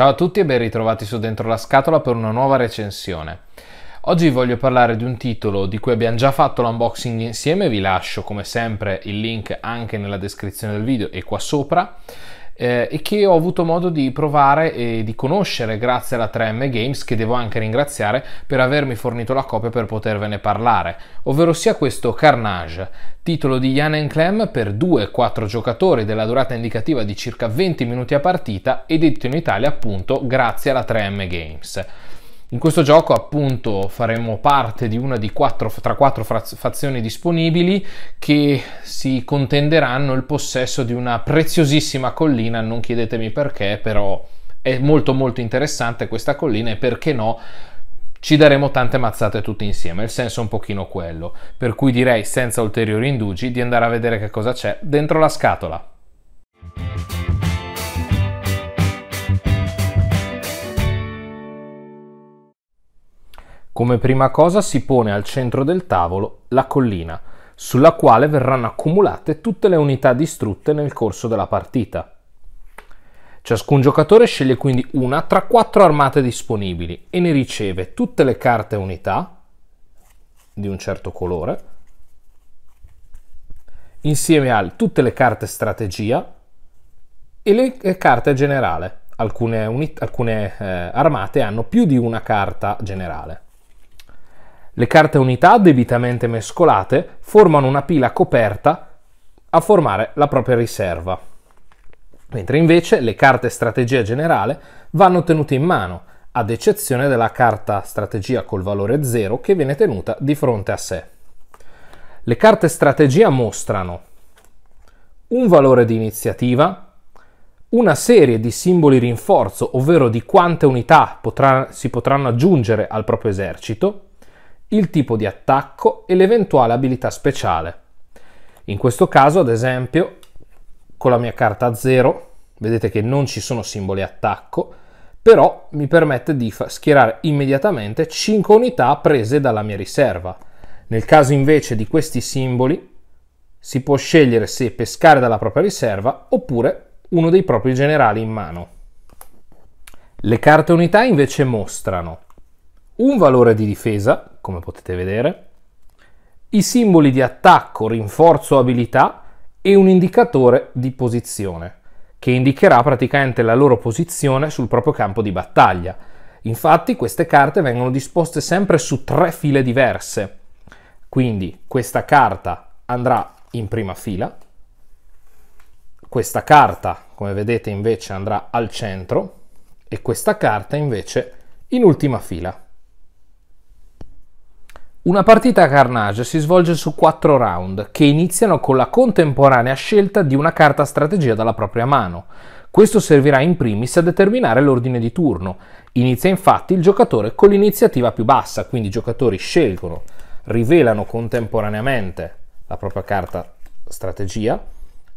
Ciao a tutti e ben ritrovati su Dentro la Scatola per una nuova recensione. Oggi voglio parlare di un titolo di cui abbiamo già fatto l'unboxing insieme, vi lascio come sempre il link anche nella descrizione del video e qua sopra eh, e che ho avuto modo di provare e di conoscere grazie alla 3M Games che devo anche ringraziare per avermi fornito la copia per potervene parlare, ovvero sia questo Carnage, titolo di Jan Clem per 2-4 giocatori della durata indicativa di circa 20 minuti a partita edito in Italia appunto grazie alla 3M Games. In questo gioco appunto faremo parte di una di quattro, tra quattro fazioni disponibili che si contenderanno il possesso di una preziosissima collina, non chiedetemi perché, però è molto molto interessante questa collina e perché no ci daremo tante mazzate tutti insieme, il senso è un pochino quello, per cui direi senza ulteriori indugi di andare a vedere che cosa c'è dentro la scatola. Come prima cosa si pone al centro del tavolo la collina, sulla quale verranno accumulate tutte le unità distrutte nel corso della partita. Ciascun giocatore sceglie quindi una tra quattro armate disponibili e ne riceve tutte le carte unità di un certo colore, insieme a tutte le carte strategia e le eh, carte generale. Alcune, alcune eh, armate hanno più di una carta generale. Le carte unità debitamente mescolate formano una pila coperta a formare la propria riserva, mentre invece le carte strategia generale vanno tenute in mano, ad eccezione della carta strategia col valore 0 che viene tenuta di fronte a sé. Le carte strategia mostrano un valore di iniziativa, una serie di simboli rinforzo, ovvero di quante unità potrà, si potranno aggiungere al proprio esercito, il tipo di attacco e l'eventuale abilità speciale. In questo caso, ad esempio, con la mia carta 0, vedete che non ci sono simboli attacco, però mi permette di schierare immediatamente 5 unità prese dalla mia riserva. Nel caso invece di questi simboli, si può scegliere se pescare dalla propria riserva oppure uno dei propri generali in mano. Le carte unità invece mostrano un valore di difesa, come potete vedere, i simboli di attacco, rinforzo, abilità e un indicatore di posizione, che indicherà praticamente la loro posizione sul proprio campo di battaglia. Infatti queste carte vengono disposte sempre su tre file diverse, quindi questa carta andrà in prima fila, questa carta, come vedete, invece andrà al centro e questa carta invece in ultima fila. Una partita a Carnage si svolge su quattro round, che iniziano con la contemporanea scelta di una carta strategia dalla propria mano. Questo servirà in primis a determinare l'ordine di turno. Inizia infatti il giocatore con l'iniziativa più bassa, quindi i giocatori scelgono, rivelano contemporaneamente la propria carta strategia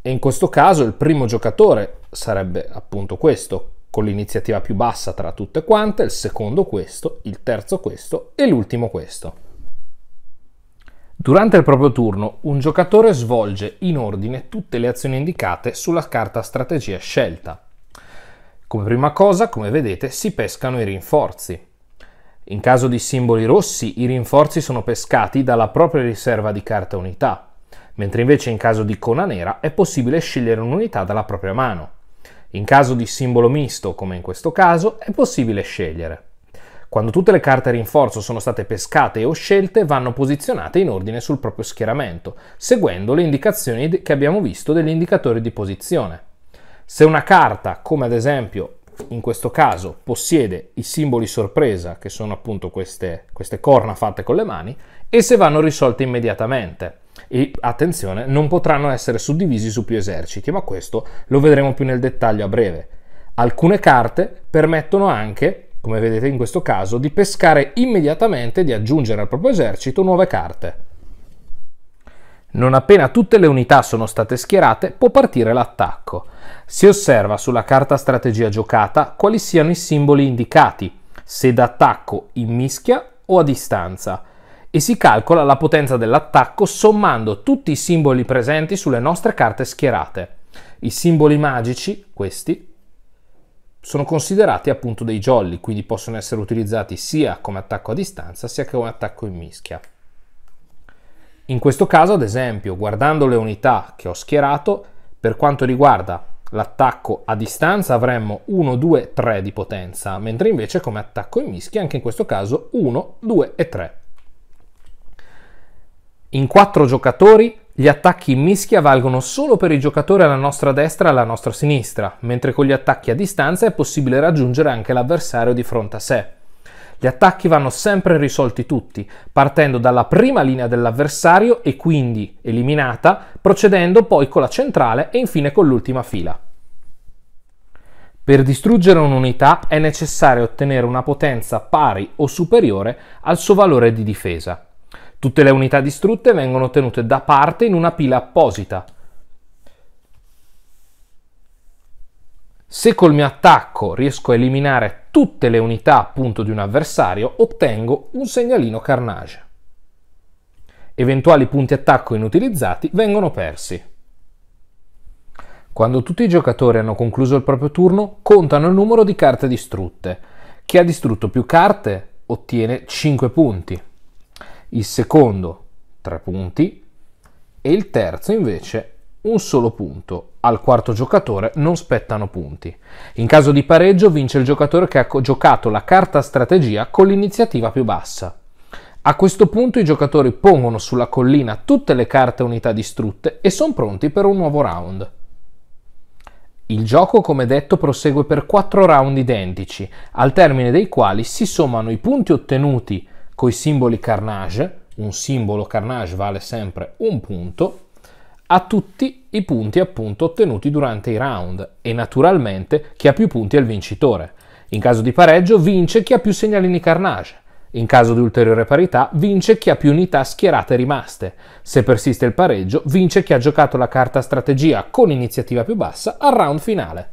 e in questo caso il primo giocatore sarebbe appunto questo, con l'iniziativa più bassa tra tutte quante, il secondo questo, il terzo questo e l'ultimo questo. Durante il proprio turno, un giocatore svolge in ordine tutte le azioni indicate sulla carta strategia scelta. Come prima cosa, come vedete, si pescano i rinforzi. In caso di simboli rossi, i rinforzi sono pescati dalla propria riserva di carta unità, mentre invece in caso di cona nera è possibile scegliere un'unità dalla propria mano. In caso di simbolo misto, come in questo caso, è possibile scegliere. Quando tutte le carte rinforzo sono state pescate o scelte, vanno posizionate in ordine sul proprio schieramento, seguendo le indicazioni che abbiamo visto dell'indicatore di posizione. Se una carta, come ad esempio in questo caso possiede i simboli sorpresa, che sono appunto queste, queste, corna fatte con le mani, esse vanno risolte immediatamente. E attenzione, non potranno essere suddivisi su più eserciti, ma questo lo vedremo più nel dettaglio a breve. Alcune carte permettono anche come vedete in questo caso, di pescare immediatamente e di aggiungere al proprio esercito nuove carte. Non appena tutte le unità sono state schierate, può partire l'attacco. Si osserva sulla carta strategia giocata quali siano i simboli indicati, se d'attacco in mischia o a distanza, e si calcola la potenza dell'attacco sommando tutti i simboli presenti sulle nostre carte schierate. I simboli magici, questi, sono considerati appunto dei jolly, quindi possono essere utilizzati sia come attacco a distanza sia come attacco in mischia. In questo caso, ad esempio, guardando le unità che ho schierato, per quanto riguarda l'attacco a distanza avremmo 1, 2, 3 di potenza, mentre invece come attacco in mischia anche in questo caso 1, 2 e 3. In quattro giocatori gli attacchi in mischia valgono solo per i giocatori alla nostra destra e alla nostra sinistra, mentre con gli attacchi a distanza è possibile raggiungere anche l'avversario di fronte a sé. Gli attacchi vanno sempre risolti tutti, partendo dalla prima linea dell'avversario e quindi eliminata, procedendo poi con la centrale e infine con l'ultima fila. Per distruggere un'unità è necessario ottenere una potenza pari o superiore al suo valore di difesa. Tutte le unità distrutte vengono tenute da parte in una pila apposita. Se col mio attacco riesco a eliminare tutte le unità appunto di un avversario, ottengo un segnalino carnage. Eventuali punti attacco inutilizzati vengono persi. Quando tutti i giocatori hanno concluso il proprio turno, contano il numero di carte distrutte. Chi ha distrutto più carte ottiene 5 punti il secondo 3 punti e il terzo invece un solo punto. Al quarto giocatore non spettano punti. In caso di pareggio vince il giocatore che ha giocato la carta strategia con l'iniziativa più bassa. A questo punto i giocatori pongono sulla collina tutte le carte unità distrutte e sono pronti per un nuovo round. Il gioco, come detto, prosegue per 4 round identici, al termine dei quali si sommano i punti ottenuti i simboli Carnage, un simbolo Carnage vale sempre un punto, a tutti i punti appunto ottenuti durante i round e naturalmente chi ha più punti è il vincitore. In caso di pareggio vince chi ha più segnalini Carnage. In caso di ulteriore parità, vince chi ha più unità schierate rimaste. Se persiste il pareggio, vince chi ha giocato la carta strategia con iniziativa più bassa al round finale.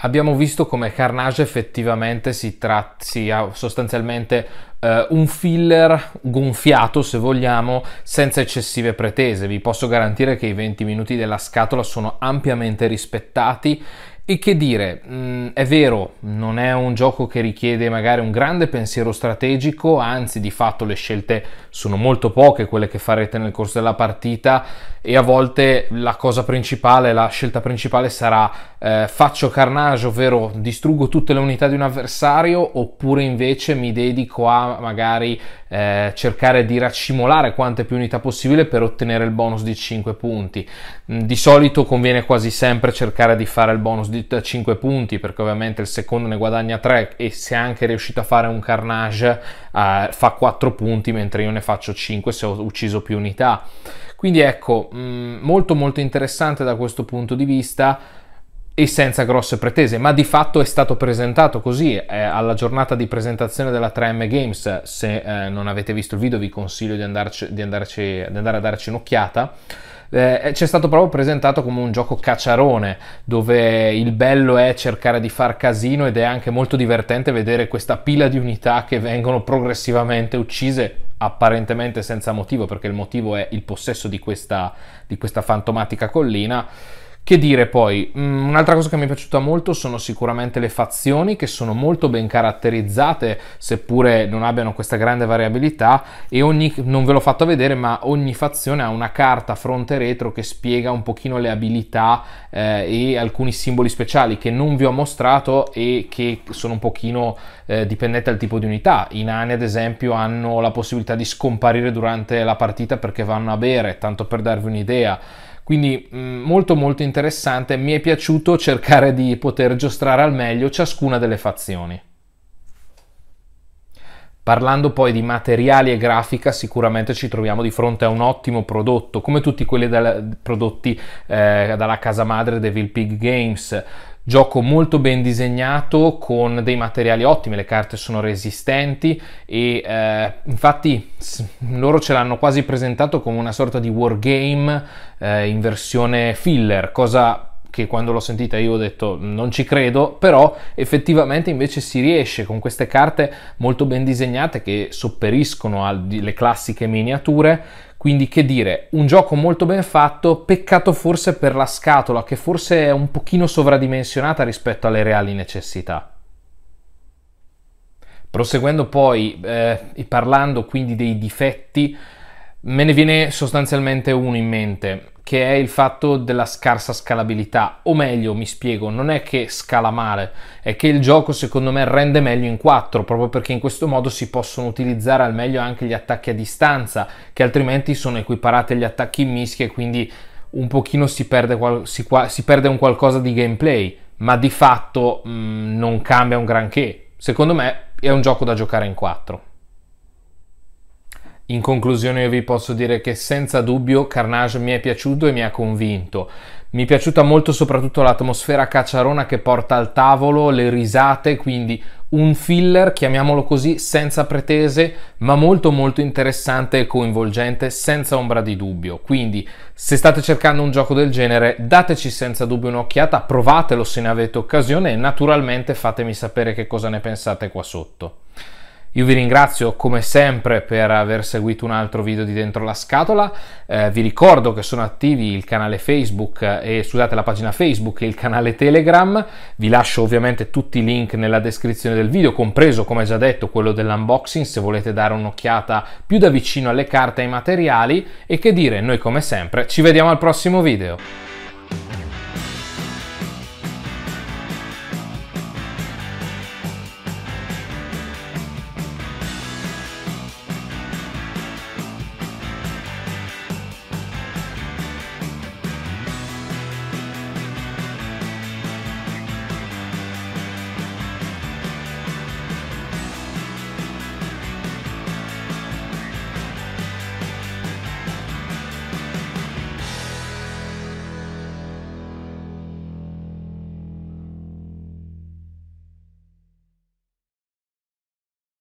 abbiamo visto come Carnage effettivamente si tratti sia sostanzialmente eh, un filler gonfiato, se vogliamo, senza eccessive pretese. Vi posso garantire che i 20 minuti della scatola sono ampiamente rispettati e che dire, mm, è vero, non è un gioco che richiede magari un grande pensiero strategico, anzi di fatto le scelte sono molto poche quelle che farete nel corso della partita e a volte la cosa principale, la scelta principale sarà eh, faccio carnage, ovvero distruggo tutte le unità di un avversario oppure invece mi dedico a magari eh, cercare di raccimolare quante più unità possibile per ottenere il bonus di 5 punti. Mm, di solito conviene quasi sempre cercare di fare il bonus di da 5 punti perché ovviamente il secondo ne guadagna 3 e se anche riuscito a fare un carnage eh, fa 4 punti mentre io ne faccio 5 se ho ucciso più unità. Quindi ecco, mh, mm, molto molto interessante da questo punto di vista e senza grosse pretese, ma di fatto è stato presentato così eh, alla giornata di presentazione della 3M Games. Se eh, non avete visto il video vi consiglio di, andarci, di, andarci, di andare a darci un'occhiata eh, eh ci stato proprio presentato come un gioco cacciarone, dove il bello è cercare di far casino ed è anche molto divertente vedere questa pila di unità che vengono progressivamente uccise apparentemente senza motivo, perché il motivo è il possesso di questa, di questa fantomatica collina che dire poi? Mm, un'altra cosa che mi è piaciuta molto sono sicuramente le fazioni che sono molto ben caratterizzate, seppure non abbiano questa grande variabilità e ogni, non ve l'ho fatto vedere, ma ogni fazione ha una carta fronte retro che spiega un pochino le abilità eh, e alcuni simboli speciali che non vi ho mostrato e che sono un pochino eh, dipendenti dal tipo di unità. I nani ad esempio hanno la possibilità di scomparire durante la partita perché vanno a bere, tanto per darvi un'idea quindi mm, molto molto interessante, mi è piaciuto cercare di poter giostrare al meglio ciascuna delle fazioni. Parlando poi di materiali e grafica, sicuramente ci troviamo di fronte a un ottimo prodotto, come tutti quelli dalla, prodotti eh, dalla casa madre Devil Pig Games. Gioco molto ben disegnato con dei materiali ottimi, le carte sono resistenti e eh, infatti loro ce l'hanno quasi presentato come una sorta di wargame eh, in versione filler, cosa che quando l'ho sentita io ho detto non ci credo, però effettivamente invece si riesce con queste carte molto ben disegnate che sopperiscono alle classiche miniature quindi che dire, un gioco molto ben fatto, peccato forse per la scatola che forse è un pochino sovradimensionata rispetto alle reali necessità. Proseguendo poi eh, parlando quindi dei difetti, me ne viene sostanzialmente uno in mente che è il fatto della scarsa scalabilità, o meglio, mi spiego, non è che scala male, è che il gioco secondo me rende meglio in 4, proprio perché in questo modo si possono utilizzare al meglio anche gli attacchi a distanza, che altrimenti sono equiparati agli attacchi in mischia e quindi un pochino si perde, si, si perde, un qualcosa di gameplay, ma di fatto mh, mm, non cambia un granché. Secondo me è un gioco da giocare in 4. In conclusione io vi posso dire che senza dubbio Carnage mi è piaciuto e mi ha convinto. Mi è piaciuta molto soprattutto l'atmosfera cacciarona che porta al tavolo, le risate, quindi un filler, chiamiamolo così, senza pretese, ma molto molto interessante e coinvolgente, senza ombra di dubbio. Quindi, se state cercando un gioco del genere, dateci senza dubbio un'occhiata, provatelo se ne avete occasione e naturalmente fatemi sapere che cosa ne pensate qua sotto. Io vi ringrazio come sempre per aver seguito un altro video di Dentro la Scatola, eh, vi ricordo che sono attivi il canale Facebook eh, e scusate la pagina Facebook e il canale Telegram, vi lascio ovviamente tutti i link nella descrizione del video, compreso come già detto quello dell'unboxing se volete dare un'occhiata più da vicino alle carte e ai materiali e che dire, noi come sempre ci vediamo al prossimo video.